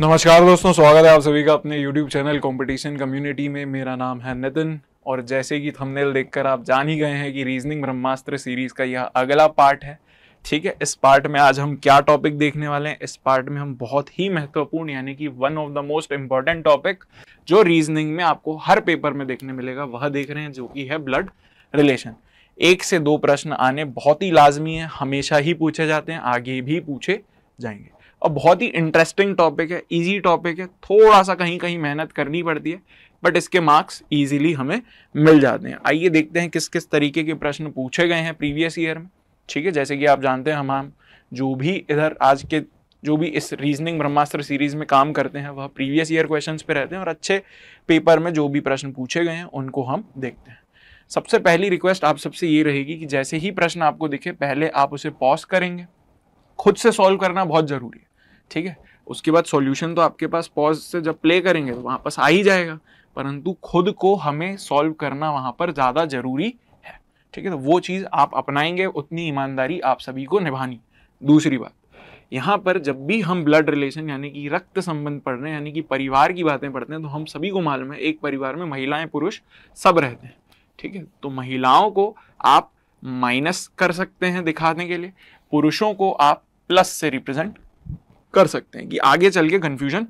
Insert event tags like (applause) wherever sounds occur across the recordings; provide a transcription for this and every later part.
नमस्कार दोस्तों स्वागत है आप सभी का अपने YouTube चैनल कंपटीशन कम्युनिटी में मेरा नाम है नितिन और जैसे कि थंबनेल देखकर आप जान ही गए हैं कि रीजनिंग ब्रह्मास्त्र सीरीज का यह अगला पार्ट है ठीक है इस पार्ट में आज हम क्या टॉपिक देखने वाले हैं इस पार्ट में हम बहुत ही महत्वपूर्ण यानी कि one of the most important topic जो रीजनिंग में आपको हर पेपर में देखने मिलेगा वह देख रहे हैं जो कि है ब्लड रिलेशन एक से दो प्रश्न आने बहुत ही लाजमी है हमेशा ही पूछे जाते हैं आगे भी पूछे जाएंगे और बहुत ही इंटरेस्टिंग टॉपिक है इजी टॉपिक है थोड़ा सा कहीं कहीं मेहनत करनी पड़ती है बट इसके मार्क्स इजीली हमें मिल जाते हैं आइए देखते हैं किस किस तरीके के प्रश्न पूछे गए हैं प्रीवियस ईयर में ठीक है जैसे कि आप जानते हैं हम हम जो भी इधर आज के जो भी इस रीजनिंग ब्रह्मास्त्र सीरीज में काम करते हैं वह प्रीवियस ईयर क्वेश्चंस पे रहते हैं और अच्छे पेपर में जो भी प्रश्न पूछे गए हैं उनको हम देखते हैं सबसे पहली रिक्वेस्ट आप सबसे ये रहेगी कि जैसे ही प्रश्न आपको दिखे पहले आप उसे पॉज करेंगे खुद से सॉल्व करना बहुत ज़रूरी है ठीक है उसके बाद सॉल्यूशन तो आपके पास पॉज से जब प्ले करेंगे तो वहां पास आ ही जाएगा परंतु खुद को हमें सॉल्व करना वहाँ पर ज़्यादा ज़रूरी है ठीक है तो वो चीज़ आप अपनाएंगे उतनी ईमानदारी आप सभी को निभानी दूसरी बात यहाँ पर जब भी हम ब्लड रिलेशन यानी कि रक्त संबंध पढ़ रहे हैं यानी कि परिवार की बातें पढ़ते हैं तो हम सभी को मालूम है एक परिवार में महिलाएं पुरुष सब रहते हैं ठीक है तो महिलाओं को आप माइनस कर सकते हैं दिखाने के लिए पुरुषों को आप प्लस से रिप्रेजेंट कर सकते हैं कि आगे चल के कन्फ्यूजन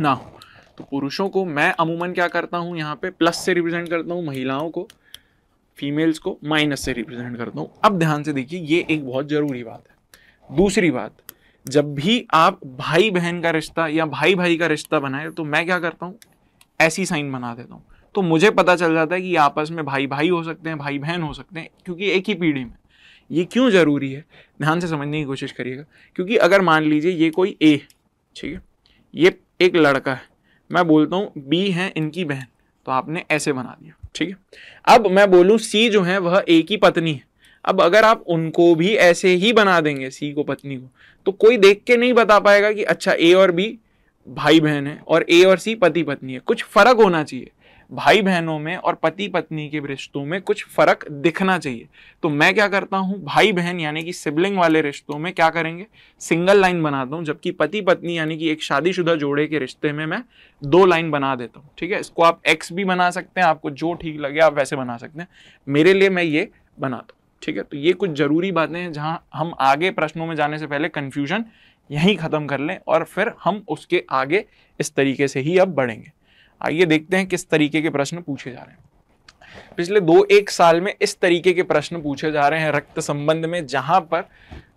ना हो तो पुरुषों को मैं अमूमन क्या करता हूँ यहाँ पे प्लस से रिप्रेजेंट करता हूँ महिलाओं को फीमेल्स को माइनस से रिप्रेजेंट करता हूँ अब ध्यान से देखिए ये एक बहुत ज़रूरी बात है दूसरी बात जब भी आप भाई बहन का रिश्ता या भाई भाई का रिश्ता बनाए तो मैं क्या करता हूँ ऐसी साइन बना देता हूँ तो मुझे पता चल जाता है कि आपस में भाई भाई हो सकते हैं भाई बहन हो सकते हैं क्योंकि एक ही पीढ़ी में ये क्यों ज़रूरी है ध्यान से समझने की कोशिश करिएगा क्योंकि अगर मान लीजिए ये कोई ए ठीक है ये एक लड़का है मैं बोलता हूँ बी है इनकी बहन तो आपने ऐसे बना दिया ठीक है अब मैं बोलूँ सी जो है वह ए की पत्नी है अब अगर आप उनको भी ऐसे ही बना देंगे सी को पत्नी को तो कोई देख के नहीं बता पाएगा कि अच्छा ए और बी भाई बहन है और ए और सी पति पत्नी है कुछ फ़र्क होना चाहिए भाई बहनों में और पति पत्नी के रिश्तों में कुछ फर्क दिखना चाहिए तो मैं क्या करता हूँ भाई बहन यानी कि सिबलिंग वाले रिश्तों में क्या करेंगे सिंगल लाइन बनाता हूँ जबकि पति पत्नी यानी कि एक शादीशुदा जोड़े के रिश्ते में मैं दो लाइन बना देता हूँ ठीक है इसको आप एक्स भी बना सकते हैं आपको जो ठीक लगे आप वैसे बना सकते हैं मेरे लिए मैं ये बनाता हूँ ठीक है तो ये कुछ ज़रूरी बातें हैं जहाँ हम आगे प्रश्नों में जाने से पहले कन्फ्यूजन यहीं ख़त्म कर लें और फिर हम उसके आगे इस तरीके से ही अब बढ़ेंगे आइए देखते हैं किस तरीके के प्रश्न पूछे जा रहे हैं पिछले दो एक साल में इस तरीके के प्रश्न पूछे जा रहे हैं रक्त संबंध में जहां पर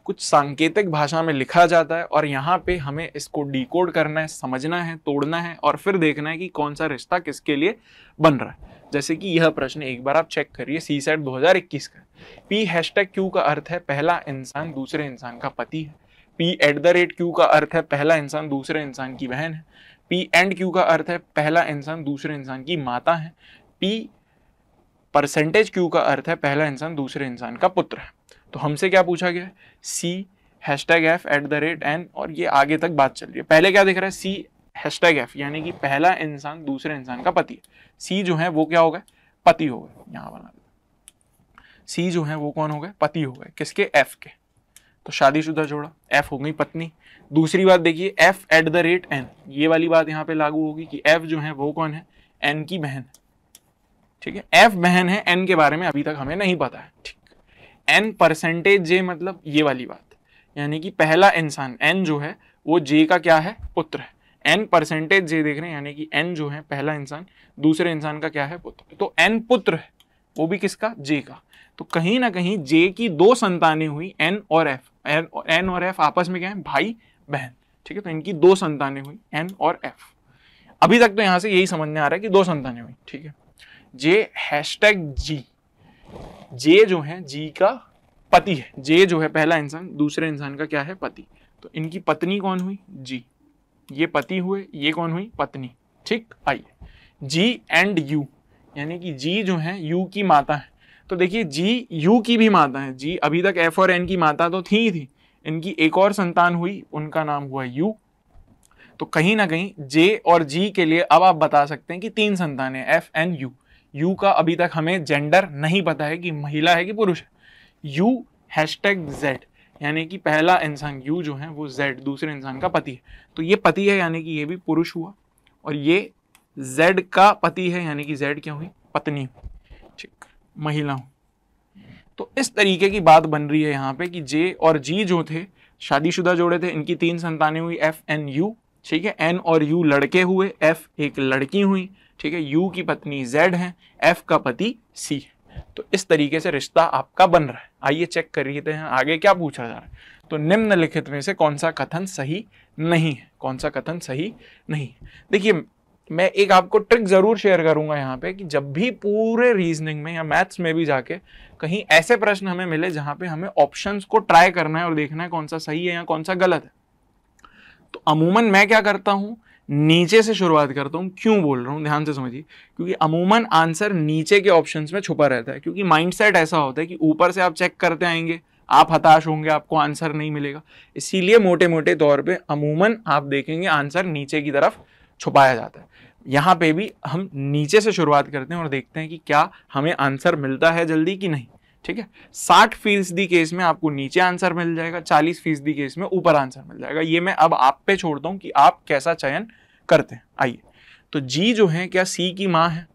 कुछ सांकेतिक भाषा में लिखा जाता है और यहाँ पे हमें इसको डिकोड करना है समझना है तोड़ना है और फिर देखना है कि कौन सा रिश्ता किसके लिए बन रहा है जैसे कि यह प्रश्न एक बार आप चेक करिए सी सेट दो का पी हैश क्यू का अर्थ है पहला इंसान दूसरे इंसान का पति है P at the rate Q का अर्थ है पहला इंसान दूसरे इंसान की बहन है पी एंड क्यू का अर्थ है पहला इंसान दूसरे इंसान की माता है पी परसेंटेज क्यू का अर्थ है पहला इंसान दूसरे इंसान का पुत्र है तो हमसे क्या पूछा गया है C hashtag F at the rate N और ये आगे तक बात चल रही है पहले क्या दिख रहा है सी हैश टैग एफ यानी कि पहला इंसान दूसरे इंसान का पति है सी जो है वो क्या होगा पति हो गए यहाँ वाला सी जो है वो कौन हो गए पति हो गए किसके एफ के तो शादीशुदा जोड़ा एफ हो गई पत्नी दूसरी बात देखिए F at the rate N ये वाली बात यहाँ पे लागू होगी कि एफ जो है वो कौन है एन की बहन ठीक है एफ बहन है एन के बारे में अभी तक हमें नहीं पता है ठीक एन परसेंटेज जे मतलब ये वाली बात यानी कि पहला इंसान एन जो है वो जे का क्या है पुत्र है एन परसेंटेज जे देख रहे हैं यानी कि एन जो है पहला इंसान दूसरे इंसान का क्या है पुत्र तो एन पुत्र है वो भी किसका जे का तो कहीं ना कहीं जे की दो संतानें हुई एन और एफ एन और एफ आपस में क्या है भाई बहन ठीक है तो इनकी दो संतानें हुई एन और एफ अभी तक तो यहां से यही समझ में आ रहा है कि दो संतानें हुई ठीक है जे हैशटैग जी जे जो है जी का पति है जे जो है पहला इंसान दूसरे इंसान का क्या है पति तो इनकी पत्नी कौन हुई जी ये पति हुए ये कौन हुई पत्नी ठीक आइए जी एंड यू यानी कि जी जो है यू की माता है तो देखिए जी यू की भी माता है जी अभी तक एफ और एन की माता तो थी ही थी इनकी एक और संतान हुई उनका नाम हुआ यू तो कहीं ना कहीं जे और जी के लिए अब आप बता सकते हैं कि तीन संतान है एफ एन यू यू का अभी तक हमें जेंडर नहीं पता है कि महिला है कि पुरुष है यू हैश टैग जेड यानी कि पहला इंसान यू जो है वो जेड दूसरे इंसान का पति है तो ये पति है यानी कि ये भी पुरुष हुआ और ये जेड का पति है यानी कि जेड क्या हुई पत्नी हुई ठीक महिलाओं तो इस तरीके की बात बन रही है यहाँ पे कि जे और जी जो थे शादीशुदा जोड़े थे इनकी तीन संतानें हुई एफ एन यू ठीक है एन और यू लड़के हुए एफ एक लड़की हुई ठीक है यू की पत्नी जेड है एफ का पति सी है तो इस तरीके से रिश्ता आपका बन रहा है आइए चेक करिए हैं आगे क्या पूछा जा रहा है तो निम्नलिखित में से कौन सा कथन सही नहीं है कौन सा कथन सही नहीं देखिए मैं एक आपको ट्रिक जरूर शेयर करूंगा यहाँ पे कि जब भी पूरे रीजनिंग में या मैथ्स में भी जाके कहीं ऐसे प्रश्न हमें मिले जहाँ पे हमें ऑप्शंस को ट्राई करना है और देखना है कौन सा सही है या कौन सा गलत है तो अमूमन मैं क्या करता हूँ नीचे से शुरुआत करता हूँ क्यों बोल रहा हूँ ध्यान से समझिए क्योंकि अमूमन आंसर नीचे के ऑप्शंस में छुपा रहता है क्योंकि माइंडसेट ऐसा होता है कि ऊपर से आप चेक करते आएंगे आप हताश होंगे आपको आंसर नहीं मिलेगा इसीलिए मोटे मोटे तौर पे अमूमन आप देखेंगे आंसर नीचे की तरफ छुपाया जाता है यहाँ पे भी हम नीचे से शुरुआत करते हैं और देखते हैं कि क्या हमें आंसर मिलता है जल्दी कि नहीं ठीक है साठ फीसदी केस में आपको नीचे आंसर मिल जाएगा चालीस फीसदी केस में ऊपर आंसर मिल जाएगा ये मैं अब आप पे छोड़ता हूँ कि आप कैसा चयन करते हैं आइए तो जी जो है क्या सी की माँ है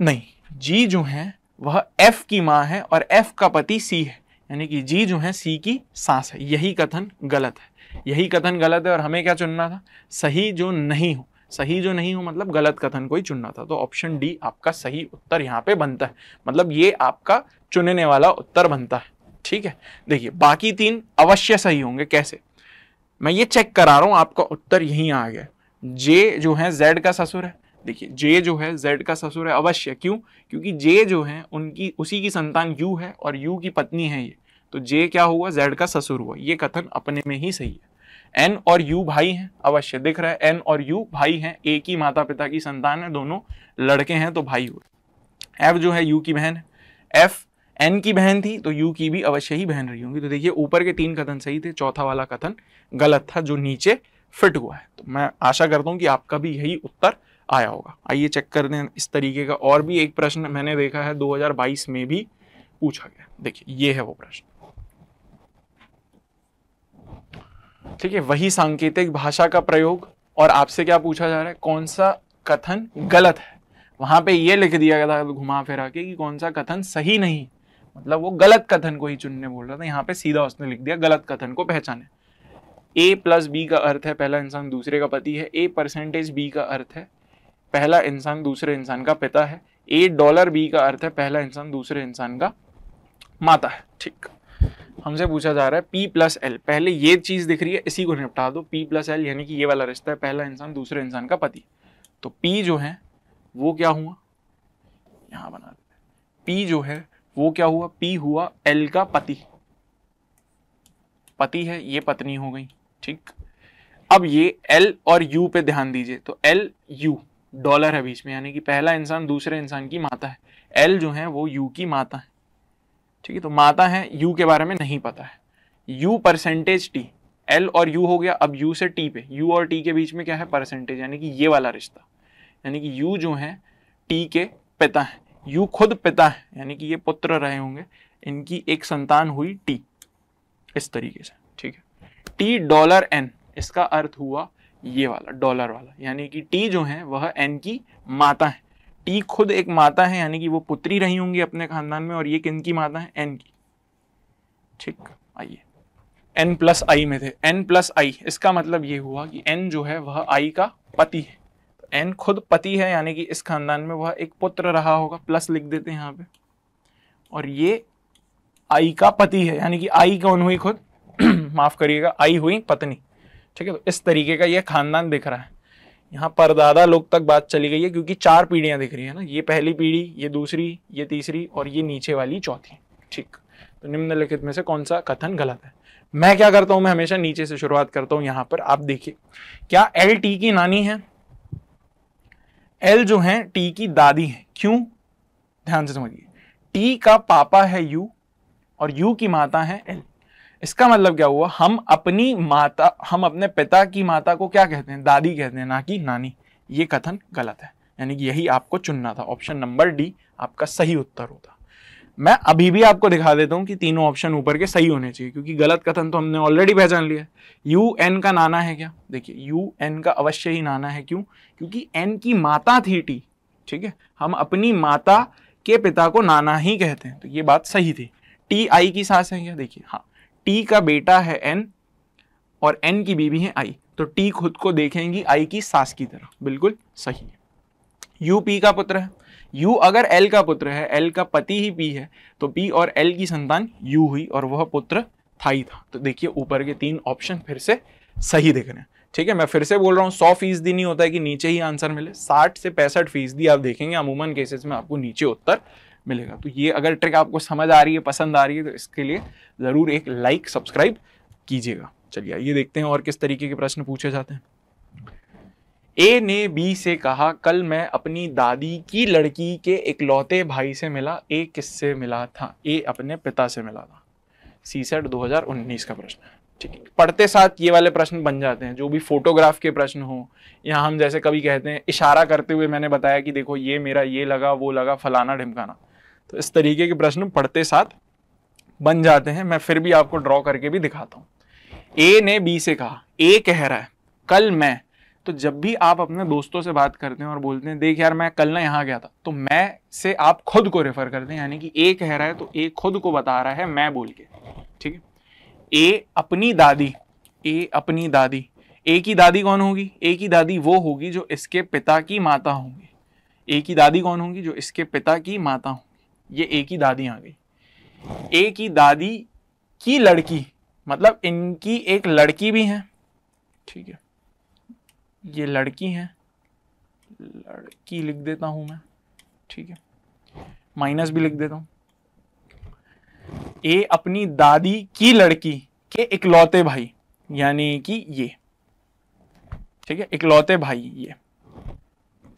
नहीं जी जो है वह एफ की माँ है और एफ का पति सी है यानी कि जी जो है सी की सास है यही कथन गलत है यही कथन गलत है और हमें क्या चुनना था सही जो नहीं हो सही जो नहीं हो मतलब गलत कथन को ही चुनना था तो ऑप्शन डी आपका सही उत्तर यहाँ पे बनता है मतलब ये आपका चुनने वाला उत्तर बनता है ठीक है देखिए बाकी तीन अवश्य सही होंगे कैसे मैं ये चेक करा रहा हूँ आपका उत्तर यहीं आ गया जे जो है जेड का ससुर है देखिए जे जो है जेड का ससुर है अवश्य क्यों क्योंकि जे जो है उनकी उसी की संतान यू है और यू की पत्नी है ये तो जे क्या हुआ जेड का ससुर हुआ ये कथन अपने में ही सही है एन और यू भाई हैं अवश्य दिख रहा है एन और यू भाई हैं एक ही माता पिता की संतान है दोनों लड़के हैं तो भाई हुए एफ जो है यू की बहन है एफ एन की बहन थी तो यू की भी अवश्य ही बहन रही होंगी तो देखिए ऊपर के तीन कथन सही थे चौथा वाला कथन गलत था जो नीचे फिट हुआ है तो मैं आशा करता हूँ कि आपका भी यही उत्तर आया होगा आइए चेक कर दें इस तरीके का और भी एक प्रश्न मैंने देखा है 2022 में भी पूछा गया देखिए ये है वो प्रश्न ठीक है वही सांकेतिक भाषा का प्रयोग और आपसे क्या पूछा जा रहा है कौन सा कथन गलत है वहां पे ये लिख दिया गया था घुमा फिरा के कि कौन सा कथन सही नहीं मतलब वो गलत कथन को ही चुनने बोल रहा था यहाँ पे सीधा उसने लिख दिया गलत कथन को पहचाने ए प्लस बी का अर्थ है पहला इंसान दूसरे का पति है ए परसेंटेज बी का अर्थ है पहला इंसान दूसरे इंसान का पिता है ए डॉलर बी का अर्थ है पहला इंसान दूसरे इंसान का माता है ठीक हमसे पूछा जा रहा है पी प्लस एल पहले ये चीज़ दिख रही है इसी को निपटा दो पी प्लस एल यानी कि ये वाला रिश्ता है पहला इंसान दूसरे इंसान का पति तो पी जो है वो क्या हुआ यहां बना पी जो है वो क्या हुआ पी हुआ एल का पति पति है ये पत्नी हो गई ठीक अब ये एल और यू पे ध्यान दीजिए तो एल यू डॉलर है बीच में यानी कि पहला इंसान दूसरे इंसान की माता है एल जो है वो यू की माता है ठीक है तो माता है यू के बारे में नहीं पता है यू परसेंटेज टी एल और यू हो गया अब यू से टी पे यू और टी के बीच में क्या है परसेंटेज यानी कि ये वाला रिश्ता यानी कि यू जो है टी के पिता है यू खुद पिता है यानी कि ये पुत्र रहे होंगे इनकी एक संतान हुई टी इस तरीके से ठीक है टी डॉलर एन इसका अर्थ हुआ ये वाला डॉलर वाला यानी कि टी जो है वह एन की माता है टी खुद एक माता है यानी कि वो पुत्री रही होंगी अपने खानदान में और ये किन की माता है एन की ठीक आइए एन प्लस आई में थे एन प्लस आई इसका मतलब ये हुआ कि एन जो है वह आई का पति है तो एन खुद पति है यानी कि इस खानदान में वह एक पुत्र रहा होगा प्लस लिख देते हैं यहाँ पे और ये आई का पति है यानी कि आई कौन हुई खुद (clears throat) माफ करिएगा आई हुई पत्नी ठीक है तो इस तरीके का यह खानदान दिख रहा है यहाँ परदादा लोग तक बात चली गई है क्योंकि चार पीढ़ियां दिख रही है ना ये पहली पीढ़ी ये दूसरी ये तीसरी और ये नीचे वाली चौथी ठीक तो निम्नलिखित में से कौन सा कथन गलत है मैं क्या करता हूँ मैं हमेशा नीचे से शुरुआत करता हूँ यहाँ पर आप देखिए क्या एल टी की नानी है एल जो है टी की दादी है क्यों ध्यान से समझिए टी का पापा है यू और यू की माता है एल इसका मतलब क्या हुआ हम अपनी माता हम अपने पिता की माता को क्या कहते हैं दादी कहते हैं ना कि नानी ये कथन गलत है यानी कि यही आपको चुनना था ऑप्शन नंबर डी आपका सही उत्तर होता मैं अभी भी आपको दिखा देता हूँ कि तीनों ऑप्शन ऊपर के सही होने चाहिए क्योंकि गलत कथन तो हमने ऑलरेडी पहचान लिया यू एन का नाना है क्या देखिए यू एन का अवश्य ही नाना है क्यों क्योंकि एन की माता थी टी ठीक है हम अपनी माता के पिता को नाना ही कहते हैं तो ये बात सही थी टी आई की सास है क्या देखिए हाँ टी का बेटा है एन और एन की बीवी है आई तो टी खुद को देखेंगी आई की सास की तरह बिल्कुल सही है यू पी का पुत्र है यू अगर एल का पुत्र है एल का पति ही पी है तो पी और एल की संतान यू हुई और वह पुत्र था ही था तो देखिए ऊपर के तीन ऑप्शन फिर से सही देख रहे हैं ठीक है मैं फिर से बोल रहा हूँ सौ फीसदी नहीं होता है कि नीचे ही आंसर मिले साठ से पैंसठ फीसदी आप देखेंगे अमूमन केसेस में आपको नीचे उत्तर मिलेगा तो ये अगर ट्रिक आपको समझ आ रही है पसंद आ रही है तो इसके लिए ज़रूर एक लाइक सब्सक्राइब कीजिएगा चलिए ये देखते हैं और किस तरीके के प्रश्न पूछे जाते हैं ए ने बी से कहा कल मैं अपनी दादी की लड़की के इकलौते भाई से मिला ए किससे मिला था ए अपने पिता से मिला था सी सेट दो का प्रश्न ठीक है पढ़ते साथ ये वाले प्रश्न बन जाते हैं जो भी फोटोग्राफ के प्रश्न हो या हम जैसे कभी कहते हैं इशारा करते हुए मैंने बताया कि देखो ये मेरा ये लगा वो लगा फलाना ढिमकाना तो इस तरीके के प्रश्न पढ़ते साथ बन जाते हैं मैं फिर भी आपको ड्रॉ करके भी दिखाता हूँ ए ने बी से कहा ए कह रहा है कल मैं तो जब भी आप अपने दोस्तों से बात करते हैं और बोलते हैं देख यार मैं कल ना यहाँ गया था तो मैं से आप खुद को रेफर करते हैं यानी कि ए कह रहा है तो ए खुद को बता रहा है मैं बोल के ठीक है ए अपनी दादी ए अपनी दादी ए की दादी कौन होगी ए की दादी वो होगी जो इसके पिता की माता होंगी ए की दादी कौन होगी जो इसके पिता की माता होंगी ये एक ही दादी आ गई एक ही दादी की लड़की मतलब इनकी एक लड़की भी है ठीक है ये लड़की है लड़की लिख देता हूं मैं ठीक है माइनस भी लिख देता हूं ए अपनी दादी की लड़की के इकलौते भाई यानी कि ये ठीक है इकलौते भाई ये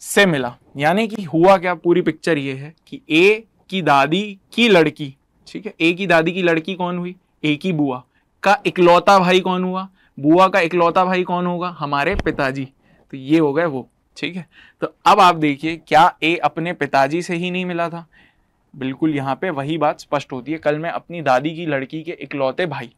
से मिला यानी कि हुआ क्या पूरी पिक्चर ये है कि ए की दादी की लड़की ठीक है ए की दादी की लड़की कौन हुई ए की बुआ का इकलौता भाई कौन हुआ बुआ का इकलौता भाई कौन होगा हमारे पिताजी तो ये हो गए वो ठीक है तो अब आप देखिए क्या ए अपने पिताजी से ही नहीं मिला था बिल्कुल यहाँ पे वही बात स्पष्ट होती है कल मैं अपनी दादी की लड़की के इकलौते भाई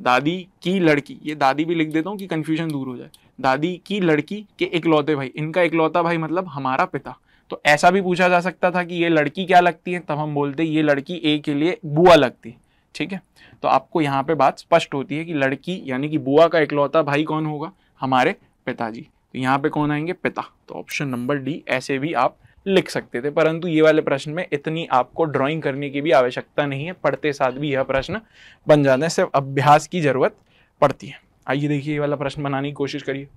दादी की लड़की ये दादी भी लिख देता हूँ कि कन्फ्यूजन दूर हो जाए दादी की लड़की के इकलौते भाई इनका इकलौता भाई मतलब हमारा पिता तो ऐसा भी पूछा जा सकता था कि ये लड़की क्या लगती है तब हम बोलते ये लड़की ए के लिए बुआ लगती है ठीक है तो आपको यहाँ पे बात स्पष्ट होती है कि लड़की यानी कि बुआ का इकलौता भाई कौन होगा हमारे पिताजी तो यहाँ पे कौन आएंगे पिता तो ऑप्शन नंबर डी ऐसे भी आप लिख सकते थे परंतु ये वाले प्रश्न में इतनी आपको ड्राइंग करने की भी आवश्यकता नहीं है पढ़ते साथ भी यह प्रश्न बन जाने सिर्फ अभ्यास की जरूरत पड़ती है आइए देखिए ये वाला प्रश्न बनाने की कोशिश करिए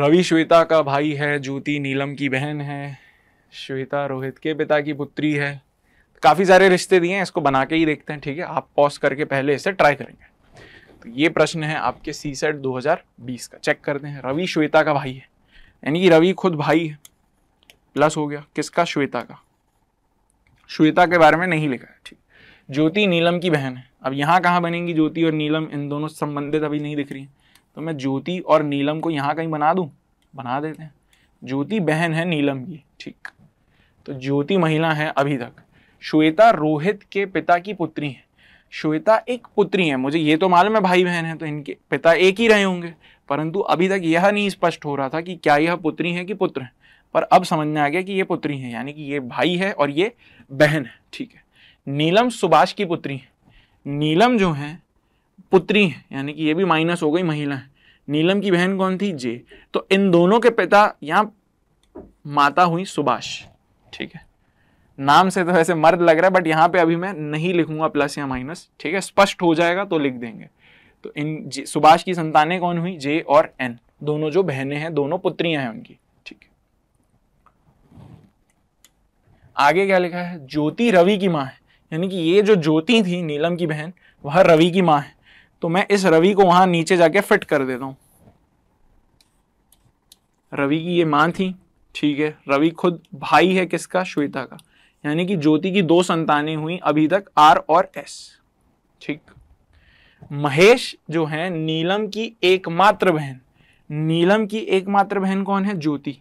रवि श्वेता का भाई है ज्योति नीलम की बहन है श्वेता रोहित के पिता की पुत्री है काफ़ी सारे रिश्ते दिए हैं इसको बना के ही देखते हैं ठीक है आप पॉज करके पहले इसे ट्राई करेंगे तो ये प्रश्न है आपके सी सेट दो का चेक करते हैं रवि श्वेता का भाई है यानी कि रवि खुद भाई है प्लस हो गया किसका श्वेता का श्वेता के बारे में नहीं लिखा है ठीक ज्योति नीलम की बहन है अब यहाँ कहाँ बनेंगी ज्योति और नीलम इन दोनों संबंधित अभी नहीं दिख रही है तो मैं ज्योति और नीलम को यहाँ कहीं बना दूँ बना देते हैं ज्योति बहन है नीलम की ठीक तो ज्योति महिला है अभी तक श्वेता रोहित के पिता की पुत्री है श्वेता एक पुत्री है मुझे ये तो मालूम है भाई बहन है तो इनके पिता एक ही रहे होंगे परंतु अभी तक यह नहीं स्पष्ट हो रहा था कि क्या यह पुत्री है कि पुत्र है पर अब समझ में आ गया कि ये पुत्री है यानी कि ये भाई है और ये बहन है ठीक है नीलम सुभाष की पुत्री है नीलम जो है पुत्री है यानी कि ये भी माइनस हो गई महिला है नीलम की बहन कौन थी जे तो इन दोनों के पिता यहाँ माता हुई सुभाष ठीक है नाम से तो वैसे मर्द लग रहा है बट यहाँ पे अभी मैं नहीं लिखूंगा प्लस या माइनस ठीक है स्पष्ट हो जाएगा तो लिख देंगे तो इन सुभाष की संतानें कौन हुई जे और एन दोनों जो बहनें हैं दोनों पुत्रियां हैं उनकी ठीक है आगे क्या लिखा है ज्योति रवि की माँ है यानी कि ये जो ज्योति थी नीलम की बहन वह रवि की माँ है तो मैं इस रवि को वहां नीचे जाके फिट कर देता हूं रवि की ये मां थी ठीक है रवि खुद भाई है किसका श्वेता का यानी कि ज्योति की दो संतानें हुई अभी तक आर और एस ठीक महेश जो है नीलम की एकमात्र बहन नीलम की एकमात्र बहन कौन है ज्योति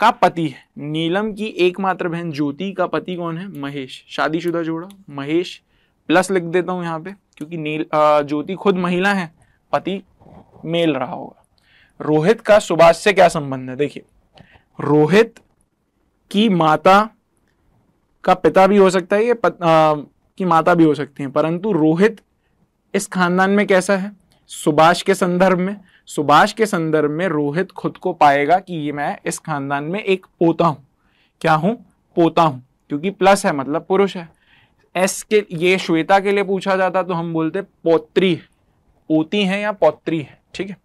का पति है नीलम की एकमात्र बहन ज्योति का पति कौन है महेश शादीशुदा जोड़ा महेश प्लस लिख देता हूं यहाँ पे क्योंकि नील ज्योति खुद महिला है पति मेल रहा होगा रोहित का सुभाष से क्या संबंध है देखिए रोहित की माता का पिता भी हो सकता है ये पत, आ, की माता भी हो सकती है परंतु रोहित इस खानदान में कैसा है सुभाष के संदर्भ में सुभाष के संदर्भ में रोहित खुद को पाएगा कि ये मैं इस खानदान में एक पोता हूं क्या हूं पोता हूं क्योंकि प्लस है मतलब पुरुष है एस के ये श्वेता के लिए पूछा जाता तो हम बोलते पौत्री पोती है या पौत्री है ठीक है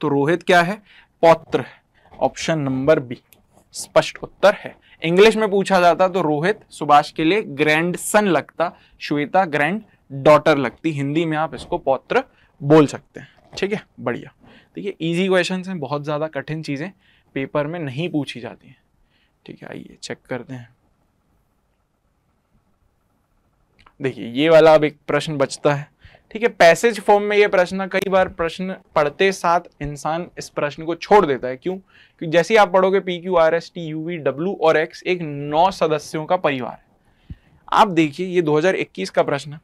तो रोहित क्या है पौत्र ऑप्शन नंबर बी स्पष्ट उत्तर है इंग्लिश में पूछा जाता तो रोहित सुभाष के लिए ग्रैंड सन लगता श्वेता ग्रैंड डॉटर लगती हिंदी में आप इसको पौत्र बोल सकते हैं ठीक है बढ़िया देखिए इजी क्वेश्चन हैं बहुत ज़्यादा कठिन चीज़ें पेपर में नहीं पूछी जाती हैं ठीक है आइए चेक करते हैं देखिए ये वाला अब एक प्रश्न बचता है ठीक है पैसेज फॉर्म में ये प्रश्न कई बार प्रश्न पढ़ते साथ इंसान इस प्रश्न को छोड़ देता है क्यों क्योंकि जैसे ही आप पढ़ोगे P Q R S T U V W और एक्स एक नौ सदस्यों का परिवार है आप देखिए ये 2021 का प्रश्न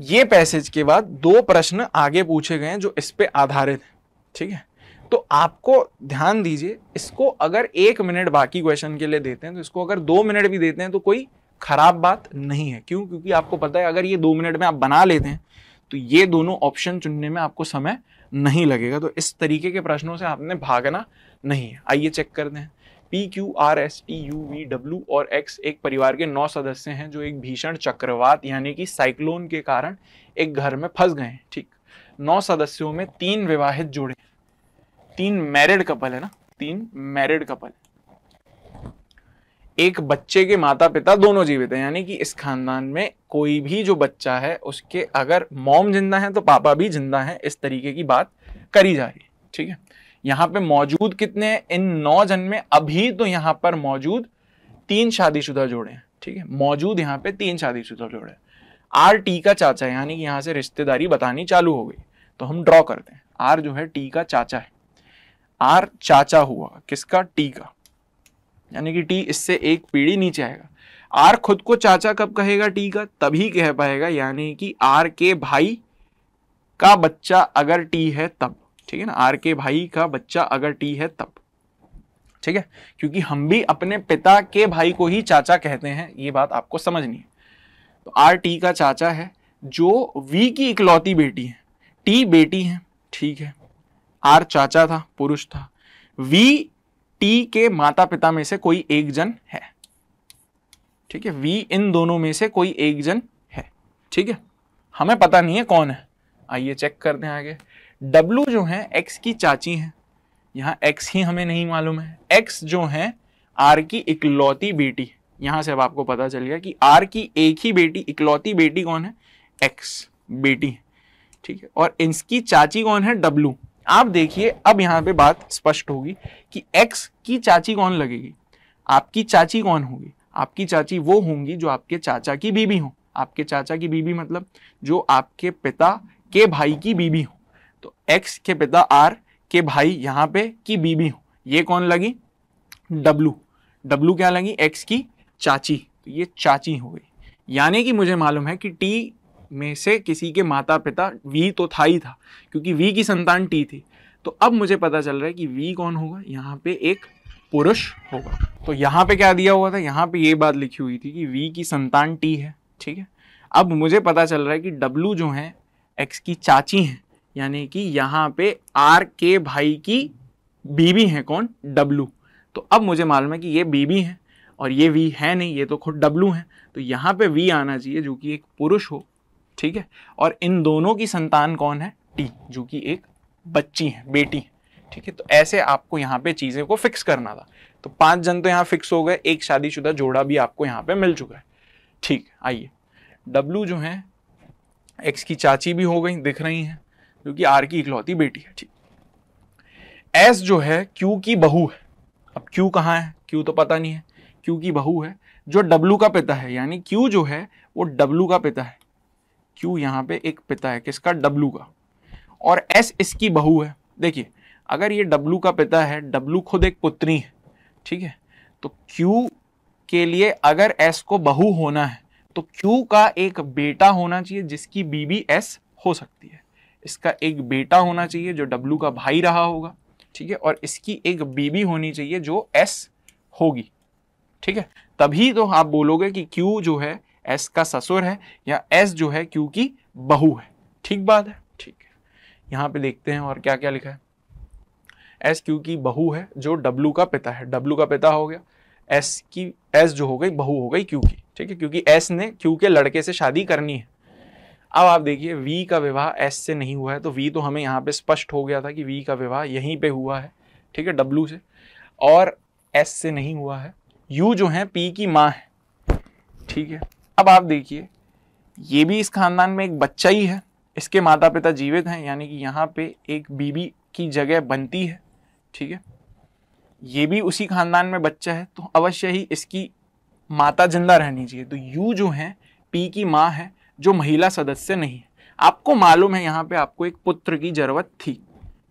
ये पैसेज के बाद दो प्रश्न आगे पूछे गए हैं जो इस पे आधारित है ठीक है तो आपको ध्यान दीजिए इसको अगर एक मिनट बाकी क्वेश्चन के लिए देते हैं तो इसको अगर दो मिनट भी देते हैं तो कोई खराब बात नहीं है क्यों क्योंकि आपको पता है अगर ये दो मिनट में आप बना लेते हैं तो ये दोनों ऑप्शन चुनने में आपको समय नहीं लगेगा तो इस तरीके के प्रश्नों से आपने भागना नहीं है आइए चेक करते हैं P Q R S T U V W और एक्स एक परिवार के नौ सदस्य हैं जो एक भीषण चक्रवात यानी कि साइक्लोन के कारण एक घर में फंस गए ठीक नौ सदस्यों में तीन विवाहित जोड़े तीन मैरिड कपल है ना तीन मैरिड कपल एक बच्चे के माता पिता दोनों जीवित हैं यानी कि इस खानदान में कोई भी जो बच्चा है उसके अगर मॉम जिंदा है तो पापा भी जिंदा है इस तरीके की बात करी जा रही है ठीक है यहाँ पे मौजूद कितने हैं इन नौ जन में अभी तो यहाँ पर मौजूद तीन शादीशुदा जोड़े हैं ठीक है मौजूद यहाँ पे तीन शादीशुदा जोड़े हैं आर टी का चाचा है यानी कि यहाँ से रिश्तेदारी बतानी चालू हो गई तो हम ड्रॉ करते हैं आर जो है टी का चाचा है आर चाचा हुआ किसका टी का यानी कि टी इससे एक पीढ़ी नीचे आएगा आर खुद को चाचा कब कहेगा टी का तभी कह पाएगा यानी कि आर के भाई का बच्चा अगर टी है तब ठीक है ना आर के भाई का बच्चा अगर टी है तब ठीक है क्योंकि हम भी अपने पिता के भाई को ही चाचा कहते हैं ये बात आपको समझनी है तो आर टी का चाचा है जो वी की इकलौती बेटी है टी बेटी है ठीक है आर चाचा था पुरुष था वी टी के माता पिता में से कोई एक जन है ठीक है वी इन दोनों में से कोई एक जन है ठीक है हमें पता नहीं है कौन है आइए चेक करते हैं आगे डब्लू जो है एक्स की चाची है यहाँ एक्स ही हमें नहीं मालूम है एक्स जो है आर की इकलौती बेटी यहां से अब आपको पता चल गया कि आर की एक ही बेटी इकलौती बेटी कौन है एक्स बेटी ठीक है और इसकी चाची कौन है डब्लू आप देखिए अब यहाँ पे बात स्पष्ट होगी कि एक्स की चाची कौन लगेगी आपकी चाची कौन होगी आपकी चाची वो होंगी जो आपके चाचा की बीबी हो आपके चाचा की बीबी मतलब जो आपके पिता के भाई की बीबी हो तो एक्स के पिता आर के भाई यहाँ पे की बीबी हो ये कौन लगी डब्लू डब्लू क्या लगी एक्स की चाची तो ये चाची हो गई यानी कि मुझे मालूम है कि टी में से किसी के माता पिता वी तो था ही था क्योंकि वी की संतान टी थी तो अब मुझे पता चल रहा है कि वी कौन होगा यहाँ पे एक पुरुष होगा तो यहाँ पे क्या दिया हुआ था यहाँ पे ये बात लिखी हुई थी कि वी की संतान टी है ठीक है अब मुझे पता चल रहा है कि डब्लू जो है एक्स की चाची हैं यानी कि यहाँ पे आर के भाई की बीबी हैं कौन डब्लू तो अब मुझे मालूम है कि ये बीबी हैं और ये वी है नहीं ये तो खुद डब्लू हैं तो यहाँ पे वी आना चाहिए जो कि एक पुरुष हो ठीक है और इन दोनों की संतान कौन है टी जो कि एक बच्ची है बेटी है ठीक है तो ऐसे आपको यहाँ पे चीज़ें को फिक्स करना था तो पांच जन तो यहाँ फिक्स हो गए एक शादीशुदा जोड़ा भी आपको यहाँ पे मिल चुका है ठीक आइए डब्लू जो है एक्स की चाची भी हो गई दिख रही हैं जो कि आर की इकलौती बेटी है ठीक एस जो है क्यू की बहू है अब क्यू कहाँ है क्यू तो पता नहीं है क्यू की बहू है जो डब्लू का पिता है यानी क्यू जो है वो डब्लू का पिता है क्यू यहाँ पे एक पिता है किसका डब्लू का और एस इसकी बहू है देखिए अगर ये डब्लू का पिता है डब्लू खुद एक पुत्री है ठीक है तो क्यू के लिए अगर एस को बहू होना है तो क्यू का एक बेटा होना चाहिए जिसकी बीबी एस हो सकती है इसका एक बेटा होना चाहिए जो डब्लू का भाई रहा होगा ठीक है और इसकी एक बीबी होनी चाहिए जो एस होगी ठीक है तभी तो आप बोलोगे कि क्यू जो है एस का ससुर है या एस जो है क्यू की बहू है ठीक बात है ठीक है यहाँ पे देखते हैं और क्या क्या लिखा है एस क्यू की बहू है जो डब्लू का पिता है डब्लू का पिता हो गया एस की एस जो हो गई बहू हो गई क्यू की ठीक है क्योंकि एस ने क्यू के लड़के से शादी करनी है अब आप देखिए वी का विवाह एस से नहीं हुआ है तो वी तो हमें यहाँ पे स्पष्ट हो गया था कि वी का विवाह यहीं पे हुआ है ठीक है डब्लू से और एस से नहीं हुआ है यू जो है पी की माँ है ठीक है अब आप देखिए ये भी इस खानदान में एक बच्चा ही है इसके माता पिता जीवित हैं यानी कि यहाँ पे एक बीबी की जगह बनती है ठीक है ये भी उसी खानदान में बच्चा है तो अवश्य ही इसकी माता जिंदा रहनी चाहिए तो यू जो है पी की माँ है जो महिला सदस्य नहीं है आपको मालूम है यहाँ पे आपको एक पुत्र की जरूरत थी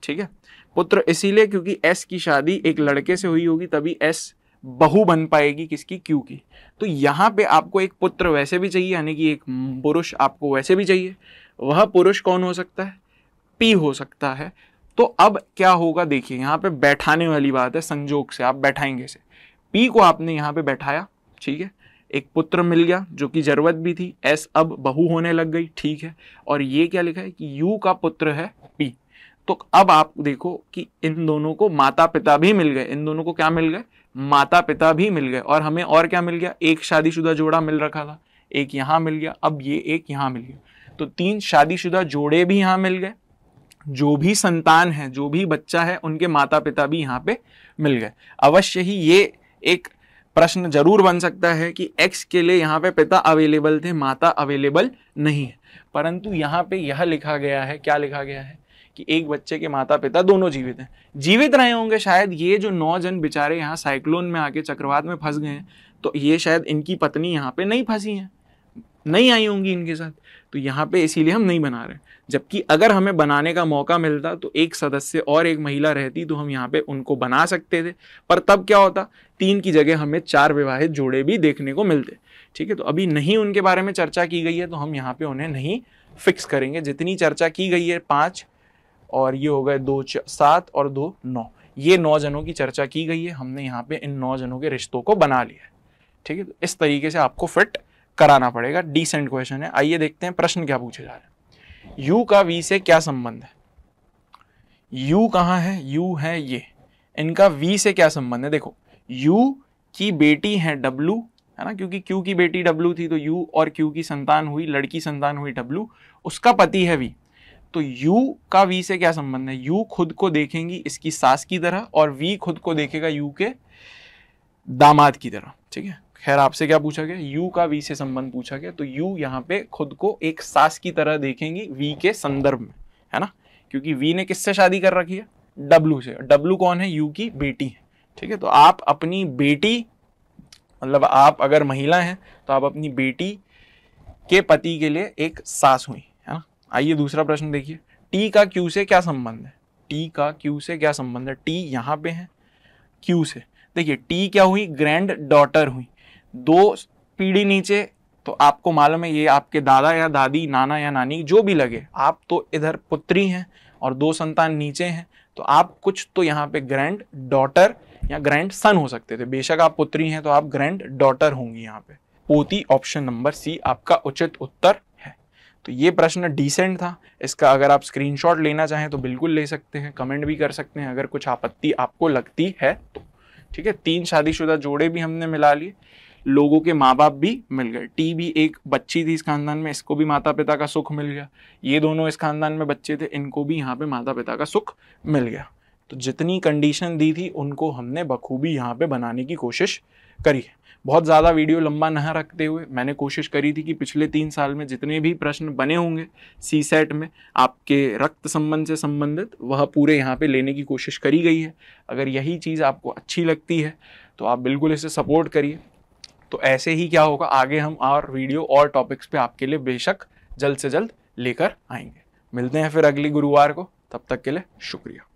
ठीक है पुत्र इसीलिए क्योंकि एस की शादी एक लड़के से हुई होगी तभी एस बहु बन पाएगी किसकी क्यू की तो यहाँ पे आपको एक पुत्र वैसे भी चाहिए यानी कि एक पुरुष आपको वैसे भी चाहिए वह पुरुष कौन हो सकता है पी हो सकता है तो अब क्या होगा देखिए यहाँ पे बैठाने वाली बात है संजोग से आप बैठाएंगे से पी को आपने यहाँ पे बैठाया ठीक है एक पुत्र मिल गया जो कि जरूरत भी थी एस अब बहू होने लग गई ठीक है और ये क्या लिखा है कि यू का पुत्र है पी तो अब आप देखो कि इन दोनों को माता पिता भी मिल गए इन दोनों को क्या मिल गए माता पिता भी मिल गए और हमें और क्या मिल गया एक शादीशुदा जोड़ा मिल रखा था एक यहाँ मिल गया अब ये एक यहाँ मिल गया तो तीन शादीशुदा जोड़े भी यहाँ मिल गए जो भी संतान है जो भी बच्चा है उनके माता पिता भी यहाँ पे मिल गए अवश्य ही ये एक प्रश्न जरूर बन सकता है कि एक्स के लिए यहाँ पे पिता अवेलेबल थे माता अवेलेबल नहीं है परंतु यहाँ पे यह लिखा गया है क्या लिखा गया है कि एक बच्चे के माता पिता दोनों जीवित हैं जीवित रहे होंगे शायद ये जो नौ जन बेचारे यहाँ साइक्लोन में आके चक्रवात में फंस गए हैं तो ये शायद इनकी पत्नी यहाँ पे नहीं फंसी हैं नहीं आई होंगी इनके साथ तो यहाँ पे इसीलिए हम नहीं बना रहे जबकि अगर हमें बनाने का मौका मिलता तो एक सदस्य और एक महिला रहती तो हम यहाँ पे उनको बना सकते थे पर तब क्या होता तीन की जगह हमें चार विवाहित जोड़े भी देखने को मिलते ठीक है तो अभी नहीं उनके बारे में चर्चा की गई है तो हम यहाँ पे उन्हें नहीं फिक्स करेंगे जितनी चर्चा की गई है पाँच और ये हो गए दो सात और दो नौ ये नौ जनों की चर्चा की गई है हमने यहाँ पे इन नौ जनों के रिश्तों को बना लिया है ठीक है तो इस तरीके से आपको फिट कराना पड़ेगा डिसेंट क्वेश्चन है आइए देखते हैं प्रश्न क्या पूछे जा रहे हैं यू का वी से क्या संबंध है यू कहाँ है यू है ये इनका वी से क्या संबंध है देखो यू की बेटी है डब्लू है ना क्योंकि क्यू की बेटी डब्लू थी तो यू और क्यू की संतान हुई लड़की संतान हुई डब्लू उसका पति है वी तो U का V से क्या संबंध है U खुद को देखेंगी इसकी सास की तरह और V खुद को देखेगा U के दामाद की तरह ठीक है खैर आपसे क्या पूछा गया U का V से संबंध पूछा गया तो U यहाँ पे खुद को एक सास की तरह देखेंगी V के संदर्भ में है ना क्योंकि V ने किससे शादी कर रखी है W से W कौन है U की बेटी है ठीक है तो आप अपनी बेटी मतलब आप अगर महिला हैं तो आप अपनी बेटी के पति के लिए एक सास हुई आइए दूसरा प्रश्न देखिए टी का क्यू से क्या संबंध है टी का क्यू से क्या संबंध है टी यहाँ पे है क्यू से देखिए टी क्या हुई ग्रैंड डॉटर हुई दो पीढ़ी नीचे तो आपको मालूम है ये आपके दादा या दादी नाना या नानी जो भी लगे आप तो इधर पुत्री हैं और दो संतान नीचे हैं तो आप कुछ तो यहाँ पे ग्रैंड डॉटर या ग्रैंड सन हो सकते थे बेशक आप पुत्री हैं तो आप ग्रैंड डॉटर होंगी यहाँ पे पोती ऑप्शन नंबर सी आपका उचित उत्तर तो ये प्रश्न डिसेंट था इसका अगर आप स्क्रीनशॉट लेना चाहें तो बिल्कुल ले सकते हैं कमेंट भी कर सकते हैं अगर कुछ आपत्ति आपको लगती है तो ठीक है तीन शादीशुदा जोड़े भी हमने मिला लिए लोगों के माँ बाप भी मिल गए टी भी एक बच्ची थी इस खानदान में इसको भी माता पिता का सुख मिल गया ये दोनों इस खानदान में बच्चे थे इनको भी यहाँ पे माता पिता का सुख मिल गया तो जितनी कंडीशन दी थी उनको हमने बखूबी यहाँ पे बनाने की कोशिश करी है बहुत ज़्यादा वीडियो लंबा ना रखते हुए मैंने कोशिश करी थी कि पिछले तीन साल में जितने भी प्रश्न बने होंगे सी सेट में आपके रक्त संबंध से संबंधित वह पूरे यहाँ पे लेने की कोशिश करी गई है अगर यही चीज़ आपको अच्छी लगती है तो आप बिल्कुल इसे सपोर्ट करिए तो ऐसे ही क्या होगा आगे हम और वीडियो और टॉपिक्स पे आपके लिए बेशक जल्द से जल्द लेकर आएंगे मिलते हैं फिर अगली गुरुवार को तब तक के लिए शुक्रिया